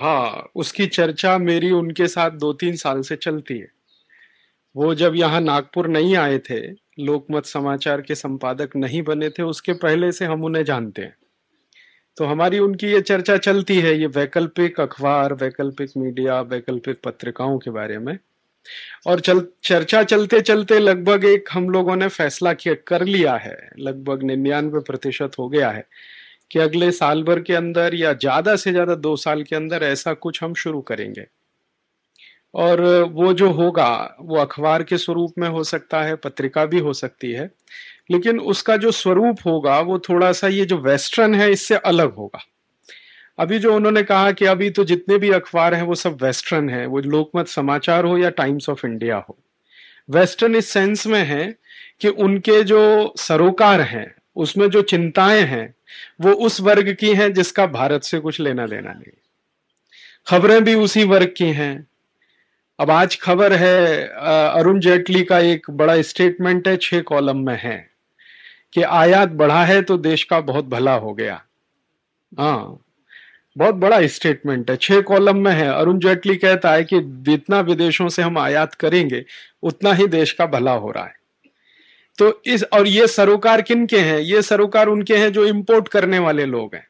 हाँ उसकी चर्चा मेरी उनके साथ दो तीन साल से चलती है वो जब यहाँ नागपुर नहीं आए थे लोकमत समाचार के संपादक नहीं बने थे उसके पहले से हम उन्हें जानते हैं तो हमारी उनकी ये चर्चा चलती है ये वैकल्पिक अखबार वैकल्पिक मीडिया वैकल्पिक पत्रिकाओं के बारे में और चल चर्चा चलते चलते लगभग एक हम लोगों ने फैसला किया कर लिया है लगभग निन्यानवे प्रतिशत हो गया है कि अगले साल भर के अंदर या ज़्यादा से ज़्यादा दो साल के अंदर ऐसा कुछ हम शुरू करेंगे और वो जो होगा वो अखबार के स्वरूप में हो सकता है पत्रिका भी हो सकती है लेकिन उसका जो स्वरूप होगा वो थोड़ा सा ये जो वेस्टर्न है इससे अलग होगा अभी जो उन्होंने कहा कि अभी तो जितने भी अखबार हैं वो सब वेस्टर्न है वो लोकमत समाचार हो या टाइम्स ऑफ इंडिया हो वेस्टर्न इस सेंस में है कि उनके जो सरोकार हैं उसमें जो चिंताएं हैं वो उस वर्ग की हैं जिसका भारत से कुछ लेना देना नहीं खबरें भी उसी वर्ग की हैं अब आज खबर है अरुण जेटली का एक बड़ा स्टेटमेंट है छह कॉलम में है कि आयात बढ़ा है तो देश का बहुत भला हो गया हाँ बहुत बड़ा स्टेटमेंट है छह कॉलम में है अरुण जेटली कहता है कि जितना विदेशों से हम आयात करेंगे उतना ही देश का भला हो रहा है तो इस और ये सरोकार किन के हैं ये सरोकार उनके हैं जो इम्पोर्ट करने वाले लोग हैं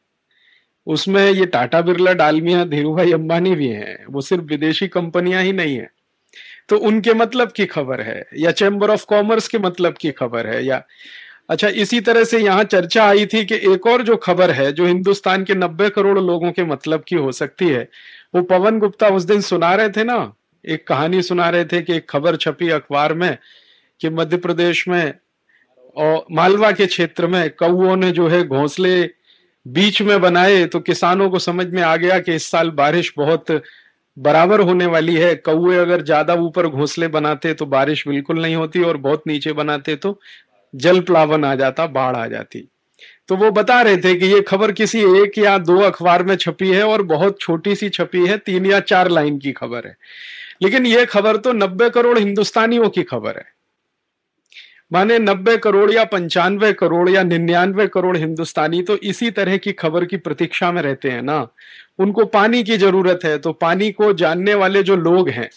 उसमें ये टाटा बिरला डालमिया धीरू भाई अंबानी भी हैं वो सिर्फ विदेशी कंपनियां ही नहीं है तो उनके मतलब की खबर है या चैम्बर ऑफ कॉमर्स के मतलब की खबर है या अच्छा इसी तरह से यहाँ चर्चा आई थी कि एक और जो खबर है जो हिंदुस्तान के नब्बे करोड़ लोगों के मतलब की हो सकती है वो पवन गुप्ता उस दिन सुना रहे थे ना एक कहानी सुना रहे थे कि एक खबर छपी अखबार में कि मध्य प्रदेश में और मालवा के क्षेत्र में कौओं ने जो है घोंसले बीच में बनाए तो किसानों को समझ में आ गया कि इस साल बारिश बहुत बराबर होने वाली है कौए अगर ज्यादा ऊपर घोंसले बनाते तो बारिश बिल्कुल नहीं होती और बहुत नीचे बनाते तो जल प्लावन आ जाता बाढ़ आ जाती तो वो बता रहे थे कि ये खबर किसी एक या दो अखबार में छपी है और बहुत छोटी सी छपी है तीन या चार लाइन की खबर है लेकिन ये खबर तो नब्बे करोड़ हिंदुस्तानियों की खबर है माने नब्बे करोड़ या पंचानवे करोड़ या निन्यानवे करोड़ हिंदुस्तानी तो इसी तरह की खबर की प्रतीक्षा में रहते हैं ना उनको पानी की जरूरत है तो पानी को जानने वाले जो लोग हैं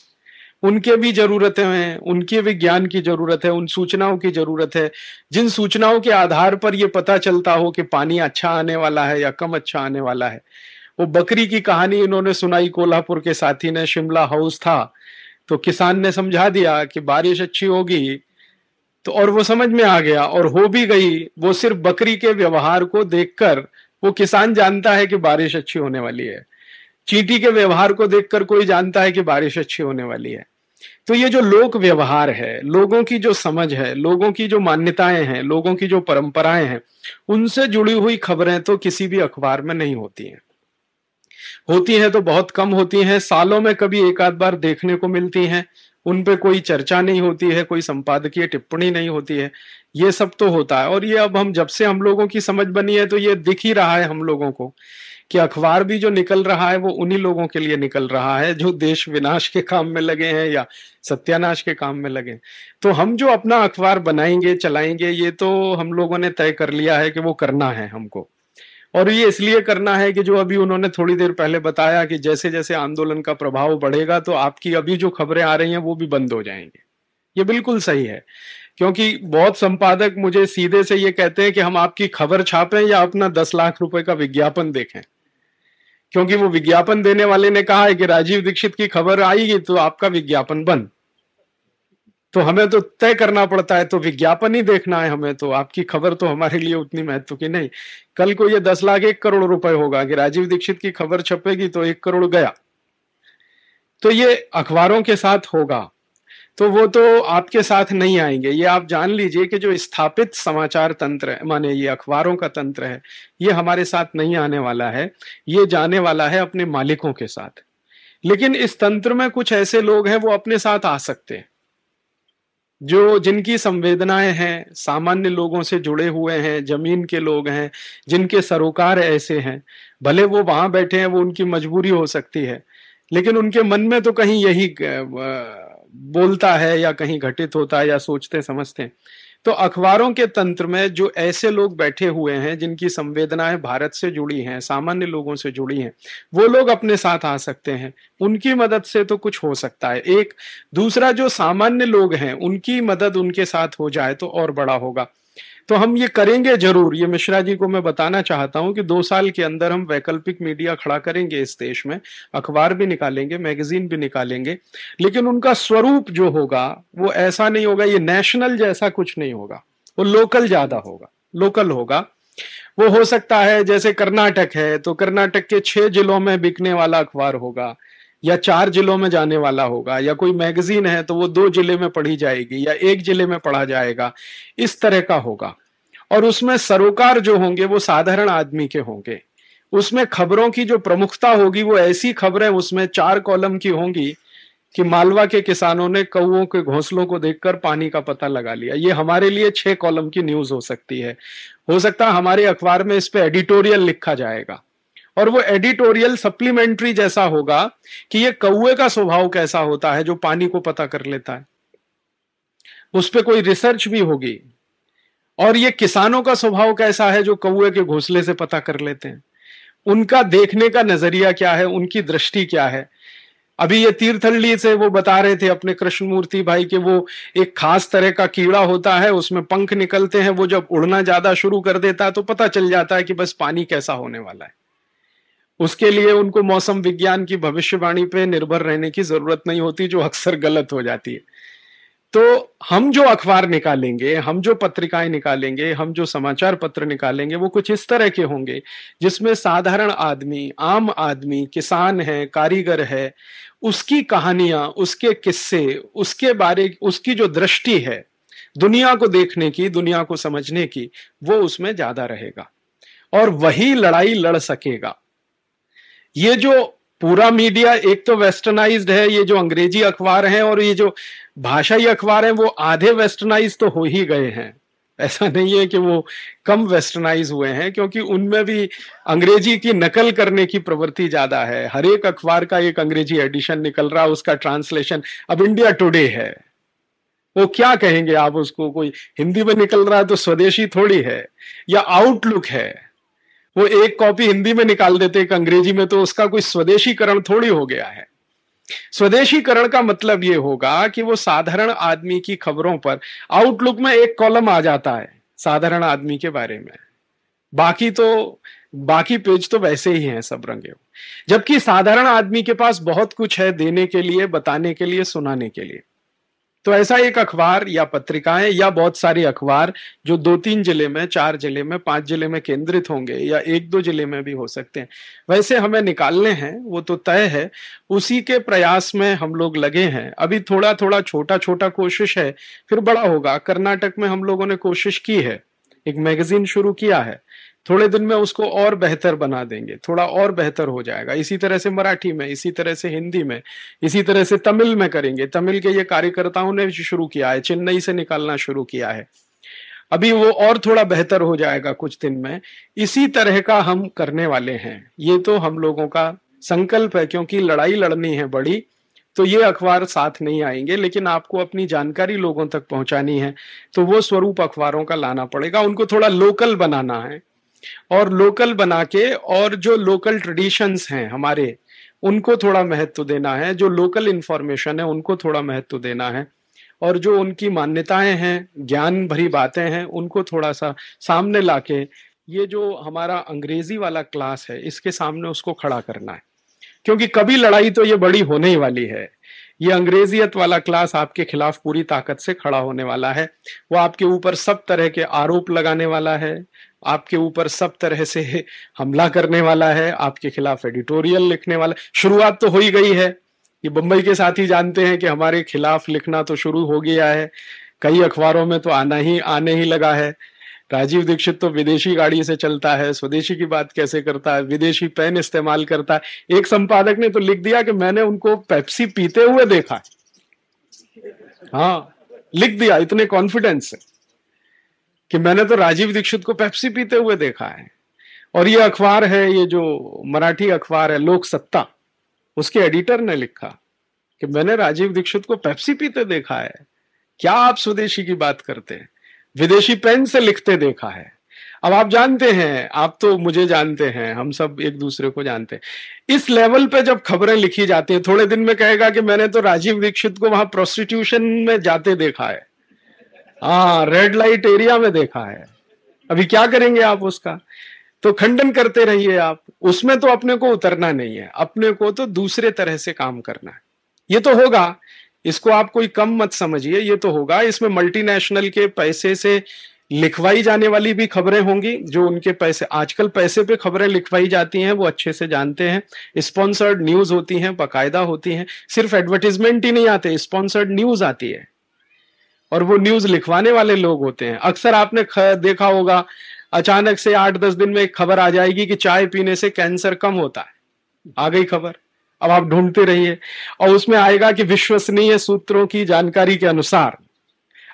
उनके भी जरूरतें हैं उनके भी ज्ञान की जरूरत है उन सूचनाओं की जरूरत है जिन सूचनाओं के आधार पर यह पता चलता हो कि पानी अच्छा आने वाला है या कम अच्छा आने वाला है वो बकरी की कहानी इन्होंने सुनाई कोल्हापुर के साथी ने शिमला हाउस था तो किसान ने समझा दिया कि बारिश अच्छी होगी तो और वो समझ में आ गया और हो भी गई वो सिर्फ बकरी के व्यवहार को देखकर वो किसान जानता है कि बारिश अच्छी होने वाली है चीटी के व्यवहार को देखकर कोई जानता है कि बारिश अच्छी होने वाली है तो ये जो लोक व्यवहार है लोगों की जो समझ है लोगों की जो मान्यताएं हैं लोगों की जो परंपराएं हैं उनसे जुड़ी हुई खबरें तो किसी भी अखबार में नहीं होती हैं होती हैं तो बहुत कम होती हैं सालों में कभी एक आध बार देखने को मिलती हैं उन पे कोई चर्चा नहीं होती है कोई संपादकीय टिप्पणी नहीं होती है ये सब तो होता है और ये अब हम जब से हम लोगों की समझ बनी है तो ये दिख ही रहा है हम लोगों को कि अखबार भी जो निकल रहा है वो उन्हीं लोगों के लिए निकल रहा है जो देश विनाश के काम में लगे हैं या सत्यानाश के काम में लगे तो हम जो अपना अखबार बनाएंगे चलाएंगे ये तो हम लोगों ने तय कर लिया है कि वो करना है हमको और ये इसलिए करना है कि जो अभी उन्होंने थोड़ी देर पहले बताया कि जैसे जैसे आंदोलन का प्रभाव बढ़ेगा तो आपकी अभी जो खबरें आ रही हैं वो भी बंद हो जाएंगे ये बिल्कुल सही है क्योंकि बहुत संपादक मुझे सीधे से ये कहते हैं कि हम आपकी खबर छापें या अपना दस लाख रुपए का विज्ञापन देखें क्योंकि वो विज्ञापन देने वाले ने कहा है कि राजीव दीक्षित की खबर आएगी तो आपका विज्ञापन बंद तो हमें तो तय करना पड़ता है तो विज्ञापन ही देखना है हमें तो आपकी खबर तो हमारे लिए उतनी महत्व की नहीं कल को ये दस लाख एक करोड़ रुपए होगा कि राजीव दीक्षित की खबर छपेगी तो एक करोड़ गया तो ये अखबारों के साथ होगा तो वो तो आपके साथ नहीं आएंगे ये आप जान लीजिए कि जो स्थापित समाचार तंत्र है माने ये अखबारों का तंत्र है ये हमारे साथ नहीं आने वाला है ये जाने वाला है अपने मालिकों के साथ लेकिन इस तंत्र में कुछ ऐसे लोग हैं वो अपने साथ आ सकते हैं जो जिनकी संवेदनाएं हैं सामान्य लोगों से जुड़े हुए हैं जमीन के लोग हैं जिनके सरोकार ऐसे हैं भले वो वहां बैठे हैं वो उनकी मजबूरी हो सकती है लेकिन उनके मन में तो कहीं यही बोलता है या कहीं घटित होता है या सोचते समझते हैं तो अखबारों के तंत्र में जो ऐसे लोग बैठे हुए हैं जिनकी संवेदनाएं भारत से जुड़ी हैं सामान्य लोगों से जुड़ी हैं वो लोग अपने साथ आ सकते हैं उनकी मदद से तो कुछ हो सकता है एक दूसरा जो सामान्य लोग हैं उनकी मदद उनके साथ हो जाए तो और बड़ा होगा तो हम ये करेंगे जरूर ये मिश्रा जी को मैं बताना चाहता हूँ कि दो साल के अंदर हम वैकल्पिक मीडिया खड़ा करेंगे इस देश में अखबार भी निकालेंगे मैगजीन भी निकालेंगे लेकिन उनका स्वरूप जो होगा वो ऐसा नहीं होगा ये नेशनल जैसा कुछ नहीं होगा वो लोकल ज्यादा होगा लोकल होगा वो हो सकता है जैसे कर्नाटक है तो कर्नाटक के छह जिलों में बिकने वाला अखबार होगा या चार जिलों में जाने वाला होगा या कोई मैगजीन है तो वो दो जिले में पढ़ी जाएगी या एक जिले में पढ़ा जाएगा इस तरह का होगा और उसमें सरोकार जो होंगे वो साधारण आदमी के होंगे उसमें खबरों की जो प्रमुखता होगी वो ऐसी खबरें उसमें चार कॉलम की होंगी कि मालवा के किसानों ने कौओं के घोंसलों को देखकर पानी का पता लगा लिया ये हमारे लिए छह कॉलम की न्यूज हो सकती है हो सकता है हमारे अखबार में इस पर एडिटोरियल लिखा जाएगा और वो एडिटोरियल सप्लीमेंट्री जैसा होगा कि ये कौए का स्वभाव कैसा होता है जो पानी को पता कर लेता है उस पर कोई रिसर्च भी होगी और ये किसानों का स्वभाव कैसा है जो कौए के घोंसले से पता कर लेते हैं उनका देखने का नजरिया क्या है उनकी दृष्टि क्या है अभी ये तीर्थल्ली से वो बता रहे थे अपने कृष्णमूर्ति भाई के वो एक खास तरह का कीड़ा होता है उसमें पंख निकलते हैं वो जब उड़ना ज्यादा शुरू कर देता है तो पता चल जाता है कि बस पानी कैसा होने वाला है उसके लिए उनको मौसम विज्ञान की भविष्यवाणी पे निर्भर रहने की जरूरत नहीं होती जो अक्सर गलत हो जाती है तो हम जो अखबार निकालेंगे हम जो पत्रिकाएं निकालेंगे हम जो समाचार पत्र निकालेंगे वो कुछ इस तरह के होंगे जिसमें साधारण आदमी आम आदमी किसान है कारीगर है उसकी कहानियां उसके किस्से उसके बारे उसकी जो दृष्टि है दुनिया को देखने की दुनिया को समझने की वो उसमें ज्यादा रहेगा और वही लड़ाई लड़ सकेगा ये जो पूरा मीडिया एक तो वेस्टर्नाइज्ड है ये जो अंग्रेजी अखबार हैं और ये जो भाषाई अखबार हैं वो आधे वेस्टर्नाइज तो हो ही गए हैं ऐसा नहीं है कि वो कम वेस्टर्नाइज हुए हैं क्योंकि उनमें भी अंग्रेजी की नकल करने की प्रवृत्ति ज्यादा है हर एक अखबार का एक अंग्रेजी एडिशन निकल रहा है उसका ट्रांसलेशन अब इंडिया टुडे है वो क्या कहेंगे आप उसको कोई हिंदी में निकल रहा है तो स्वदेशी थोड़ी है या आउटलुक है वो एक कॉपी हिंदी में निकाल देते एक अंग्रेजी में तो उसका कोई स्वदेशीकरण थोड़ी हो गया है स्वदेशीकरण का मतलब ये होगा कि वो साधारण आदमी की खबरों पर आउटलुक में एक कॉलम आ जाता है साधारण आदमी के बारे में बाकी तो बाकी पेज तो वैसे ही हैं सब रंगे जबकि साधारण आदमी के पास बहुत कुछ है देने के लिए बताने के लिए सुनाने के लिए तो ऐसा एक अखबार या पत्रिकाएं या बहुत सारे अखबार जो दो तीन जिले में चार जिले में पांच जिले में केंद्रित होंगे या एक दो जिले में भी हो सकते हैं वैसे हमें निकालने हैं वो तो तय है उसी के प्रयास में हम लोग लगे हैं अभी थोड़ा थोड़ा छोटा छोटा कोशिश है फिर बड़ा होगा कर्नाटक में हम लोगों ने कोशिश की है एक मैगजीन शुरू किया है थोड़े दिन में उसको और बेहतर बना देंगे थोड़ा और बेहतर हो जाएगा इसी तरह से मराठी में इसी तरह से हिंदी में इसी तरह से तमिल में करेंगे तमिल के ये कार्यकर्ताओं ने शुरू किया है चेन्नई से निकालना शुरू किया है अभी वो और थोड़ा बेहतर हो जाएगा कुछ दिन में इसी तरह का हम करने वाले हैं ये तो हम लोगों का संकल्प है क्योंकि लड़ाई लड़नी है बड़ी तो ये अखबार साथ नहीं आएंगे लेकिन आपको अपनी जानकारी लोगों तक पहुंचानी है तो वो स्वरूप अखबारों का लाना पड़ेगा उनको थोड़ा लोकल बनाना है और लोकल बना के और जो लोकल ट्रेडिशंस हैं हमारे उनको थोड़ा महत्व देना है जो लोकल इंफॉर्मेशन है उनको थोड़ा महत्व देना है और जो उनकी मान्यताएं हैं ज्ञान भरी बातें हैं उनको थोड़ा सा सामने लाके ये जो हमारा अंग्रेजी वाला क्लास है इसके सामने उसको खड़ा करना है क्योंकि कभी लड़ाई तो ये बड़ी होने ही वाली है ये अंग्रेजियत वाला क्लास आपके खिलाफ पूरी ताकत से खड़ा होने वाला है वो आपके ऊपर सब तरह के आरोप लगाने वाला है आपके ऊपर सब तरह से हमला करने वाला है आपके खिलाफ एडिटोरियल लिखने वाला शुरुआत तो हो ही गई है ये बम्बई के साथ ही जानते हैं कि हमारे खिलाफ लिखना तो शुरू हो गया है कई अखबारों में तो आना ही आने ही लगा है राजीव दीक्षित तो विदेशी गाड़ी से चलता है स्वदेशी की बात कैसे करता है विदेशी पेन इस्तेमाल करता है एक संपादक ने तो लिख दिया कि मैंने उनको पेप्सी पीते हुए देखा हाँ लिख दिया इतने कॉन्फिडेंस से कि मैंने तो राजीव दीक्षित को पेप्सी पीते हुए देखा है और ये अखबार है ये जो मराठी अखबार है लोक सत्ता उसके एडिटर ने लिखा कि मैंने राजीव दीक्षित को पेप्सी पीते देखा है क्या आप स्वदेशी की बात करते हैं विदेशी पेन से लिखते देखा है अब आप जानते हैं आप तो मुझे जानते हैं हम सब एक दूसरे को जानते हैं इस लेवल पे जब खबरें लिखी जाती हैं थोड़े दिन में कहेगा कि मैंने तो राजीव दीक्षित को वहां प्रोस्टिट्यूशन में जाते देखा है हाँ रेड लाइट एरिया में देखा है अभी क्या करेंगे आप उसका तो खंडन करते रहिए आप उसमें तो अपने को उतरना नहीं है अपने को तो दूसरे तरह से काम करना है ये तो होगा इसको आप कोई कम मत समझिए ये तो होगा इसमें मल्टीनेशनल के पैसे से लिखवाई जाने वाली भी खबरें होंगी जो उनके पैसे आजकल पैसे पे खबरें लिखवाई जाती हैं वो अच्छे से जानते हैं स्पॉन्सर्ड न्यूज होती हैं बाकायदा होती हैं सिर्फ एडवर्टीजमेंट ही नहीं आते स्पॉन्सर्ड न्यूज आती है और वो न्यूज लिखवाने वाले लोग होते हैं अक्सर आपने देखा होगा अचानक से आठ दस दिन में एक खबर आ जाएगी कि चाय पीने से कैंसर कम होता है आ गई खबर अब आप ढूंढते रहिए और उसमें आएगा कि विश्वसनीय सूत्रों की जानकारी के अनुसार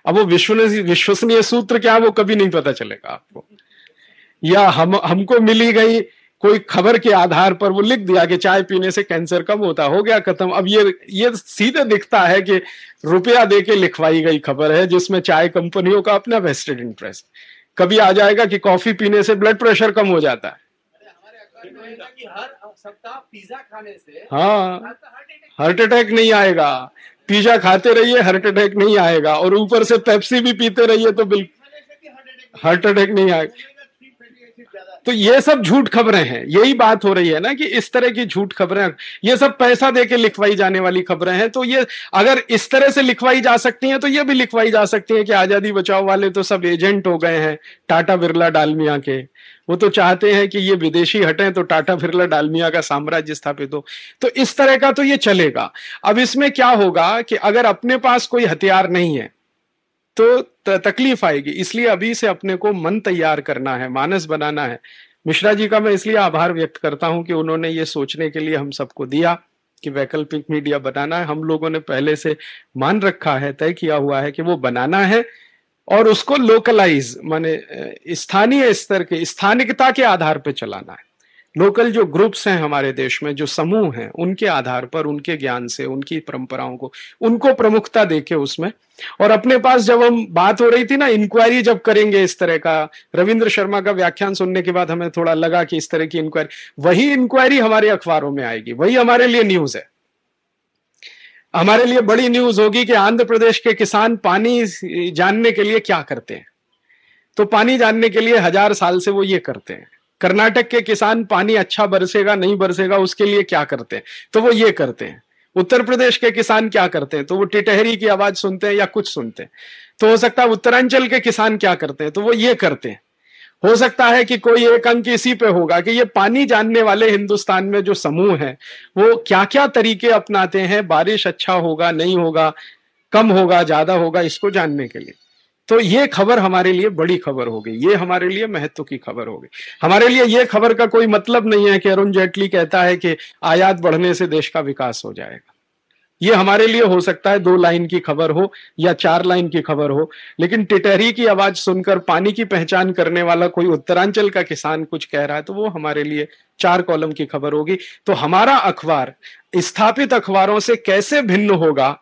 अब वो विश्वसनीय सूत्र क्या वो कभी नहीं पता चलेगा आपको या हम हमको मिली गई कोई खबर के आधार पर वो लिख दिया कि चाय पीने से कैंसर कम होता हो गया खत्म अब ये ये सीधे दिखता है कि रुपया दे के लिखवाई गई खबर है जिसमें चाय कंपनियों का अपना वेस्टेड इंटरेस्ट कभी आ जाएगा कि कॉफी पीने से ब्लड प्रेशर कम हो जाता है सप्ताह पिज्जा खाने से हाँ हार्ट अटैक तो नहीं आएगा पिज्जा खाते रहिए हार्ट अटैक नहीं आएगा और ऊपर से पेप्सी भी पीते रहिए तो बिल्कुल हार्ट अटैक नहीं आएगा तो ये सब झूठ खबरें हैं यही बात हो रही है ना कि इस तरह की झूठ खबरें ये सब पैसा दे के लिखवाई जाने वाली खबरें हैं तो ये अगर इस तरह से लिखवाई जा सकती हैं तो ये भी लिखवाई जा सकती है कि आजादी बचाओ वाले तो सब एजेंट हो गए हैं टाटा बिरला डालमिया के वो तो चाहते हैं कि ये विदेशी हटें तो टाटा बिरला डालमिया का साम्राज्य स्थापित हो तो इस तरह का तो ये चलेगा अब इसमें क्या होगा कि अगर अपने पास कोई हथियार नहीं है तो तकलीफ आएगी इसलिए अभी से अपने को मन तैयार करना है मानस बनाना है मिश्रा जी का मैं इसलिए आभार व्यक्त करता हूं कि उन्होंने ये सोचने के लिए हम सबको दिया कि वैकल्पिक मीडिया बनाना है हम लोगों ने पहले से मान रखा है तय किया हुआ है कि वो बनाना है और उसको लोकलाइज माने स्थानीय स्तर के स्थानिकता के आधार पर चलाना है लोकल जो ग्रुप्स हैं हमारे देश में जो समूह हैं उनके आधार पर उनके ज्ञान से उनकी परंपराओं को उनको प्रमुखता देके उसमें और अपने पास जब हम बात हो रही थी ना इंक्वायरी जब करेंगे इस तरह का रविंद्र शर्मा का व्याख्यान सुनने के बाद हमें थोड़ा लगा कि इस तरह की इंक्वायरी वही इंक्वायरी हमारे अखबारों में आएगी वही हमारे लिए न्यूज है हमारे लिए बड़ी न्यूज होगी कि आंध्र प्रदेश के किसान पानी जानने के लिए क्या करते हैं तो पानी जानने के लिए हजार साल से वो ये करते हैं कर्नाटक के किसान पानी अच्छा बरसेगा नहीं बरसेगा उसके लिए क्या करते हैं तो वो ये करते हैं उत्तर प्रदेश के किसान क्या करते हैं तो वो टिटहरी की आवाज सुनते हैं या कुछ सुनते हैं तो हो सकता है उत्तरांचल के किसान क्या करते हैं तो वो ये करते हैं हो सकता है कि कोई एक अंक इसी पे होगा कि ये पानी जानने वाले हिंदुस्तान में जो समूह है वो क्या क्या तरीके अपनाते हैं बारिश अच्छा होगा नहीं होगा कम होगा ज्यादा होगा इसको जानने के लिए तो ये खबर हमारे लिए बड़ी खबर हो गई ये हमारे लिए महत्व की खबर हो गई हमारे लिए ये खबर का कोई मतलब नहीं है कि अरुण जेटली कहता है कि आयात बढ़ने से देश का विकास हो जाएगा ये हमारे लिए हो सकता है दो लाइन की खबर हो या चार लाइन की खबर हो लेकिन टिटहरी की आवाज सुनकर पानी की पहचान करने वाला कोई उत्तरांचल का किसान कुछ कह रहा है तो वो हमारे लिए चार कॉलम की खबर होगी तो हमारा अखबार स्थापित अखबारों से कैसे भिन्न होगा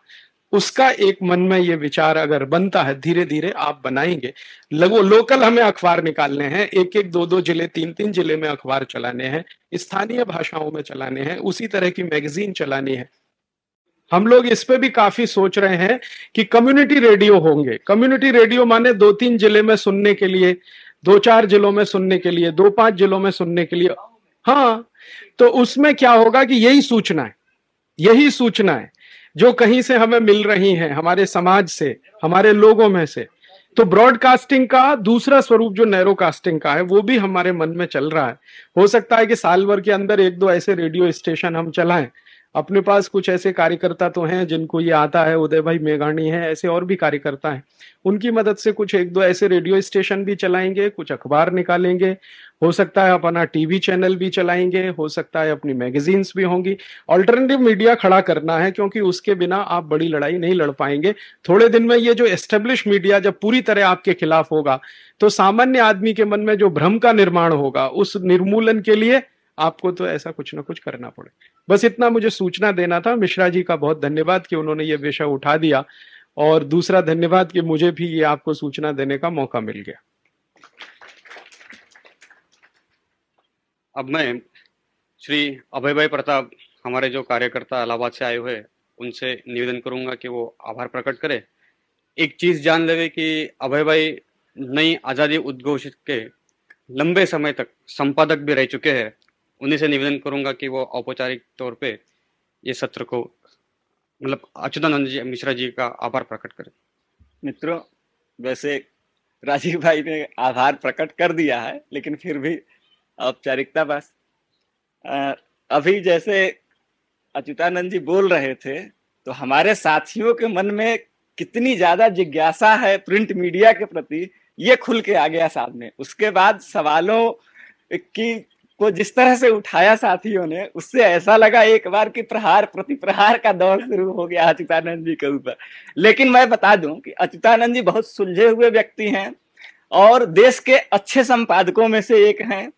उसका एक मन में ये विचार अगर बनता है धीरे धीरे आप बनाएंगे लगो लोकल हमें अखबार निकालने हैं एक एक दो दो जिले तीन तीन जिले में अखबार चलाने हैं स्थानीय भाषाओं में चलाने हैं उसी तरह की मैगजीन चलानी है हम लोग इस पे भी काफी सोच रहे हैं कि कम्युनिटी रेडियो होंगे कम्युनिटी रेडियो माने दो तीन जिले में सुनने के लिए दो चार जिलों में सुनने के लिए दो पांच जिलों में सुनने के लिए हाँ तो उसमें क्या होगा कि यही सूचना है यही सूचना है जो कहीं से हमें मिल रही हैं हमारे समाज से हमारे लोगों में से तो ब्रॉडकास्टिंग का दूसरा स्वरूप जो नैरो कास्टिंग का है वो भी हमारे मन में चल रहा है हो सकता है कि साल भर के अंदर एक दो ऐसे रेडियो स्टेशन हम चलाएं अपने पास कुछ ऐसे कार्यकर्ता तो हैं जिनको ये आता है उदय भाई मेघाणी है ऐसे और भी कार्यकर्ता हैं उनकी मदद से कुछ एक दो ऐसे रेडियो स्टेशन भी चलाएंगे कुछ अखबार निकालेंगे हो सकता है अपना टीवी चैनल भी चलाएंगे हो सकता है अपनी मैगजीन्स भी होंगी ऑल्टरनेटिव मीडिया खड़ा करना है क्योंकि उसके बिना आप बड़ी लड़ाई नहीं लड़ पाएंगे थोड़े दिन में ये जो एस्टेब्लिश मीडिया जब पूरी तरह आपके खिलाफ होगा तो सामान्य आदमी के मन में जो भ्रम का निर्माण होगा उस निर्मूलन के लिए आपको तो ऐसा कुछ ना कुछ करना पड़ेगा बस इतना मुझे सूचना देना था मिश्रा जी का बहुत धन्यवाद कि उन्होंने ये विषय उठा दिया और दूसरा धन्यवाद कि मुझे भी ये आपको सूचना देने का मौका मिल गया अब मैं श्री अभय भाई प्रताप हमारे जो कार्यकर्ता इलाहाबाद से आए हुए उनसे निवेदन करूंगा कि वो आभार प्रकट करें एक चीज जान लेवे कि अभय भाई नई आजादी उद्घोषित के लंबे समय तक संपादक भी रह चुके हैं उन्हीं से निवेदन करूंगा कि वो औपचारिक तौर पे ये सत्र को मतलब अच्युतानंद जी मिश्रा जी का आभार प्रकट करें मित्रों वैसे राजीव भाई ने आभार प्रकट कर दिया है लेकिन फिर भी औपचारिकता बस अभी जैसे अच्युतानंद जी बोल रहे थे तो हमारे साथियों के मन में कितनी ज्यादा जिज्ञासा है प्रिंट मीडिया के प्रति ये खुल के आ गया सामने उसके बाद सवालों की को जिस तरह से उठाया साथियों ने उससे ऐसा लगा एक बार कि प्रहार प्रति प्रहार का दौर शुरू हो गया अच्युतानंद जी के ऊपर लेकिन मैं बता दूं कि अच्युतानंद जी बहुत सुलझे हुए व्यक्ति हैं और देश के अच्छे संपादकों में से एक हैं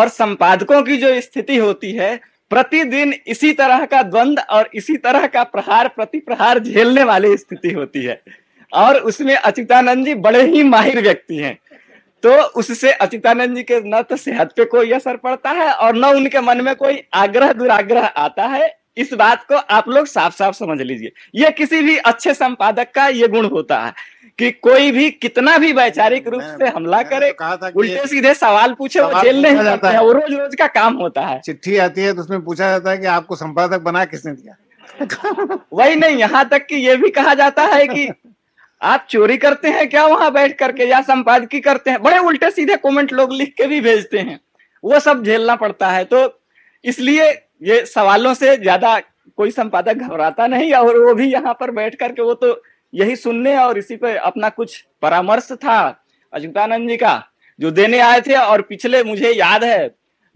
और संपादकों की जो स्थिति होती है प्रतिदिन इसी तरह का द्वंद और इसी तरह का प्रहार प्रति प्रहार झेलने वाली स्थिति होती है और उसमें अच्युतानंद जी बड़े ही माहिर व्यक्ति हैं तो उससे अचितानंद जी के न तो सेहत पे कोई असर पड़ता है और न उनके मन में कोई आग्रह दुराग्रह आता है इस बात को आप लोग साफ साफ समझ लीजिए ये किसी भी अच्छे संपादक का ये गुण होता है कि कोई भी कितना भी वैचारिक रूप से हमला करे तो उल्टे सीधे सवाल पूछे सवाल वो जेल नहीं जाता है वो रोज रोज का काम होता है चिट्ठी आती है तो उसमें पूछा जाता है कि आपको संपादक बना किसने दिया वही नहीं यहाँ तक कि ये भी कहा जाता है कि आप चोरी करते हैं क्या वहां बैठ करके या संपादकी करते हैं बड़े उल्टे सीधे कमेंट लोग लिख के भी भेजते हैं वो सब झेलना पड़ता है तो इसलिए ये सवालों से ज्यादा कोई संपादक घबराता नहीं और वो भी यहाँ पर बैठ करके वो तो यही सुनने और इसी पे अपना कुछ परामर्श था अजुक्तानंद जी का जो देने आए थे और पिछले मुझे याद है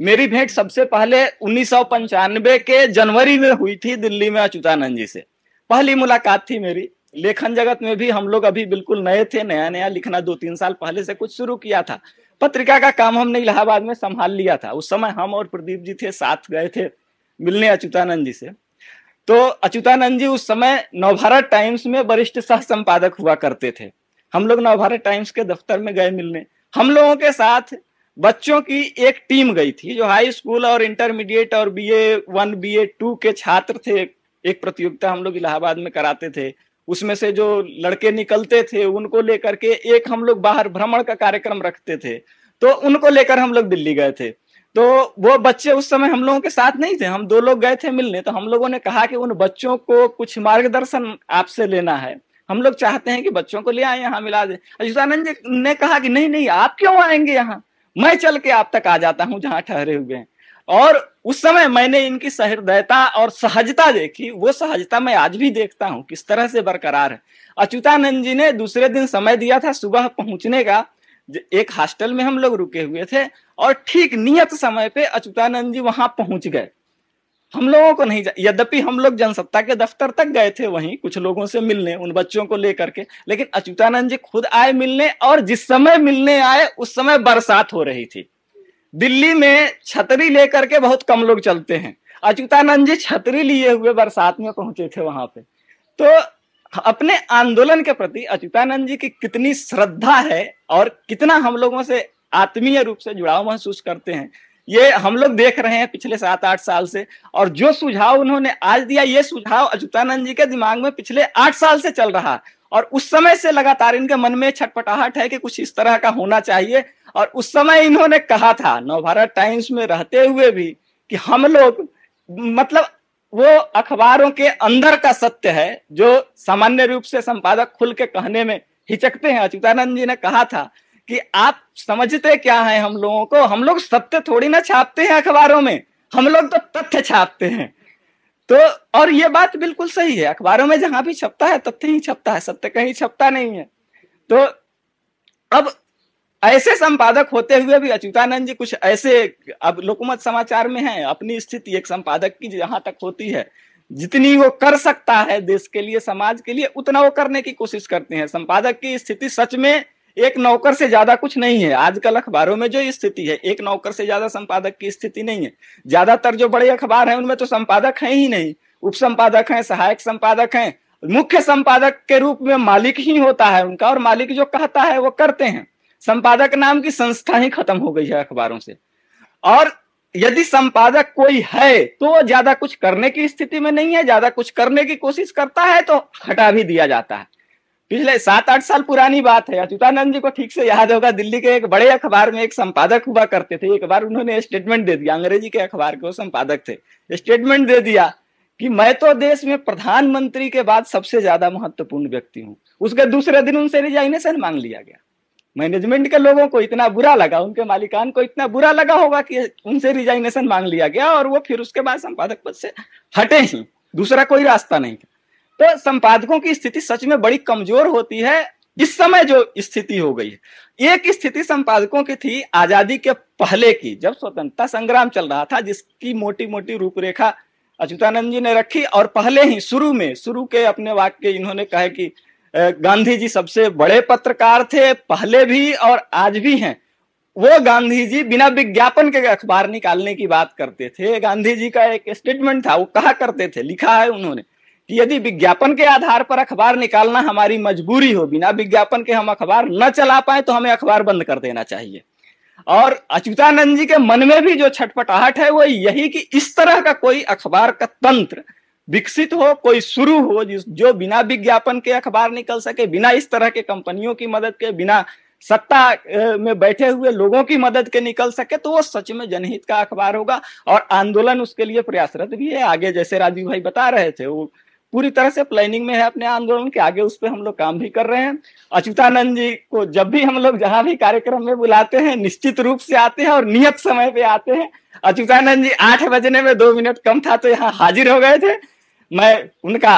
मेरी भेंट सबसे पहले उन्नीस के जनवरी में हुई थी दिल्ली में अच्युतानंद जी से पहली मुलाकात थी मेरी लेखन जगत में भी हम लोग अभी बिल्कुल नए थे नया नया लिखना दो तीन साल पहले से कुछ शुरू किया था पत्रिका का काम हमने इलाहाबाद में संभाल लिया था उस समय हम और प्रदीप जी थे साथ गए थे मिलने अच्युतानंद जी से तो अच्युतानंद जी उस समय नवभारत टाइम्स में वरिष्ठ सह संपादक हुआ करते थे हम लोग नवभारत टाइम्स के दफ्तर में गए मिलने हम लोगों के साथ बच्चों की एक टीम गई थी जो हाई स्कूल और इंटरमीडिएट और बीए वन ए टू के छात्र थे एक प्रतियोगिता हम लोग इलाहाबाद में कराते थे उसमें से जो लड़के निकलते थे उनको लेकर के एक हम लोग बाहर भ्रमण का कार्यक्रम रखते थे तो उनको लेकर हम लोग दिल्ली गए थे तो वो बच्चे उस समय हम लोगों के साथ नहीं थे हम दो लोग गए थे मिलने तो हम लोगों ने कहा कि उन बच्चों को कुछ मार्गदर्शन आपसे लेना है हम लोग चाहते हैं कि बच्चों को ले आए यहाँ मिला दे अजुतानंद जी ने कहा कि नहीं नहीं आप क्यों आएंगे यहाँ मैं चल के आप तक आ जाता हूँ जहाँ ठहरे हुए हैं और उस समय मैंने इनकी सहृदयता और सहजता देखी वो सहजता मैं आज भी देखता हूँ किस तरह से बरकरार है अच्युतानंद जी ने दूसरे दिन समय दिया था सुबह पहुंचने का एक हॉस्टल में हम लोग रुके हुए थे और ठीक नियत समय पे अच्युतानंद जी वहां पहुंच गए हम लोगों को नहीं यद्यपि हम लोग जनसत्ता के दफ्तर तक गए थे वहीं कुछ लोगों से मिलने उन बच्चों को लेकर के लेकिन अच्युतानंद जी खुद आए मिलने और जिस समय मिलने आए उस समय बरसात हो रही थी दिल्ली में छतरी लेकर के बहुत कम लोग चलते हैं अच्युतानंद जी छतरी लिए हुए बरसात में पहुंचे थे वहां पे तो अपने आंदोलन के प्रति अच्युतानंद जी की कितनी श्रद्धा है और कितना हम लोगों से आत्मीय रूप से जुड़ाव महसूस करते हैं ये हम लोग देख रहे हैं पिछले सात आठ साल से और जो सुझाव उन्होंने आज दिया ये सुझाव अच्युतानंद जी के दिमाग में पिछले आठ साल से चल रहा और उस समय से लगातार इनके मन में छटपटाहट है कि कुछ इस तरह का होना चाहिए और उस समय इन्होंने कहा था नवभारत टाइम्स में रहते हुए भी कि हम लोग मतलब वो अखबारों के अंदर का सत्य है जो सामान्य रूप से संपादक खुल के कहने में हिचकते हैं अच्युतानंद जी ने कहा था कि आप समझते क्या है हम लोगों को हम लोग सत्य थोड़ी ना छापते हैं अखबारों में हम लोग तो तथ्य छापते हैं तो और ये बात बिल्कुल सही है अखबारों में जहां भी छपता है तथ्य ही छपता है सत्य कहीं छपता नहीं है तो अब ऐसे संपादक होते हुए भी अच्युतानंद जी कुछ ऐसे अब लोकमत समाचार में है अपनी स्थिति एक संपादक की जहां तक होती है जितनी वो कर सकता है देश के लिए समाज के लिए उतना वो करने की कोशिश करते हैं संपादक की स्थिति सच में एक नौकर से ज्यादा कुछ नहीं है आजकल अखबारों में जो स्थिति है एक नौकर से ज्यादा संपादक की स्थिति नहीं है ज्यादातर जो बड़े अखबार हैं उनमें तो संपादक हैं ही नहीं उप संपादक है सहायक संपादक हैं मुख्य संपादक के रूप में मालिक ही होता है उनका और मालिक जो कहता है वो करते हैं संपादक नाम की संस्था ही खत्म हो गई है अखबारों से और यदि संपादक कोई है तो ज्यादा कुछ करने की स्थिति में नहीं है ज्यादा कुछ करने की कोशिश करता है तो हटा भी दिया जाता है पिछले सात आठ साल पुरानी बात है अच्युतानंद जी को ठीक से याद होगा दिल्ली के एक बड़े अखबार में एक संपादक हुआ करते थे एक बार उन्होंने स्टेटमेंट दे दिया अंग्रेजी के अखबार के वो संपादक थे स्टेटमेंट दे दिया कि मैं तो देश में प्रधानमंत्री के बाद सबसे ज्यादा महत्वपूर्ण व्यक्ति हूँ उसके दूसरे दिन उनसे रिजाइनेशन मांग लिया गया मैनेजमेंट के लोगों को इतना बुरा लगा उनके मालिकान को इतना बुरा लगा होगा कि उनसे रिजाइनेशन मांग लिया गया और वो फिर उसके बाद संपादक पद से हटे ही दूसरा कोई रास्ता नहीं था तो संपादकों की स्थिति सच में बड़ी कमजोर होती है इस समय जो स्थिति हो गई है एक स्थिति संपादकों की थी आजादी के पहले की जब स्वतंत्रता संग्राम चल रहा था जिसकी मोटी मोटी रूपरेखा अच्युतानंद जी ने रखी और पहले ही शुरू में शुरू के अपने वाक्य इन्होंने कहे कि गांधी जी सबसे बड़े पत्रकार थे पहले भी और आज भी हैं वो गांधी जी बिना विज्ञापन के अखबार निकालने की बात करते थे गांधी जी का एक स्टेटमेंट था वो कहा करते थे लिखा है उन्होंने कि यदि विज्ञापन के आधार पर अखबार निकालना हमारी मजबूरी हो बिना विज्ञापन के हम अखबार न चला पाए तो हमें अखबार बंद कर देना चाहिए और अच्युतानंद जी के मन में भी जो छटपटाहट है वो यही कि इस तरह का कोई अखबार का तंत्र विकसित हो कोई शुरू हो जिस जो बिना विज्ञापन के अखबार निकल सके बिना इस तरह के कंपनियों की मदद के बिना सत्ता में बैठे हुए लोगों की मदद के निकल सके तो वो सच में जनहित का अखबार होगा और आंदोलन उसके लिए प्रयासरत भी है आगे जैसे राजीव भाई बता रहे थे वो पूरी तरह से प्लानिंग में है अपने आंदोलन के आगे उस पर हम लोग काम भी कर रहे हैं अच्युतानंद जी को जब भी हम लोग जहां भी कार्यक्रम में बुलाते हैं निश्चित रूप से आते हैं और नियत समय पे आते हैं अच्युतानंद जी आठ बजने में दो मिनट कम था तो यहाँ हाजिर हो गए थे मैं उनका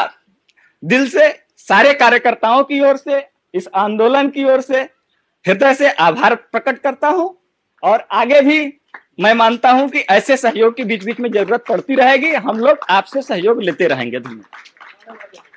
दिल से सारे कार्यकर्ताओं की ओर से इस आंदोलन की ओर से हृदय से आभार प्रकट करता हूँ और आगे भी मैं मानता हूं कि ऐसे सहयोग की बीच बीच में जरूरत पड़ती रहेगी हम लोग आपसे सहयोग लेते रहेंगे धन्यवाद Gracias.